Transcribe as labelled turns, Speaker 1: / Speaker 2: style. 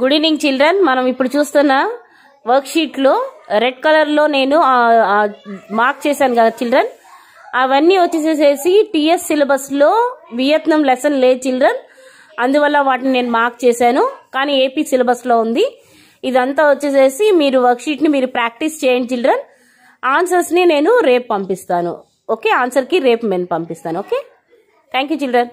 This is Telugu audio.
Speaker 1: గుడ్ ఈవినింగ్ చిల్డ్రన్ మనం ఇప్పుడు చూస్తున్న వర్క్షీట్లో రెడ్ కలర్లో నేను మార్క్ చేశాను కదా చిల్డ్రన్ అవన్నీ వచ్చేసేసి టీఎస్ సిలబస్లో వియత్నం లెసన్ లేదు చిల్డ్రన్ అందువల్ల వాటిని నేను మార్క్ చేశాను కానీ ఏపీ సిలబస్లో ఉంది ఇదంతా వచ్చేసేసి మీరు వర్క్షీట్ని మీరు ప్రాక్టీస్ చేయండి చిల్డ్రన్ ఆన్సర్స్ని నేను రేపు పంపిస్తాను ఓకే ఆన్సర్కి రేపు నేను పంపిస్తాను ఓకే థ్యాంక్ యూ చిల్డ్రన్